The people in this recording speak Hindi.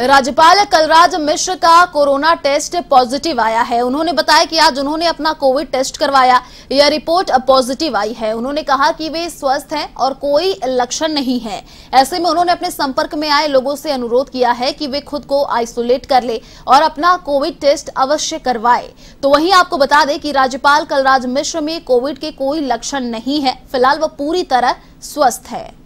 राज्यपाल कलराज मिश्र का कोरोना टेस्ट पॉजिटिव आया है उन्होंने बताया कि आज उन्होंने अपना कोविड टेस्ट करवाया यह रिपोर्ट पॉजिटिव आई है उन्होंने कहा कि वे स्वस्थ हैं और कोई लक्षण नहीं है ऐसे में उन्होंने अपने संपर्क में आए लोगों से अनुरोध किया है कि वे खुद को आइसोलेट कर ले और अपना कोविड टेस्ट अवश्य करवाए तो वही आपको बता दें कि राज्यपाल कलराज मिश्र में कोविड के कोई लक्षण नहीं है फिलहाल वह पूरी तरह स्वस्थ है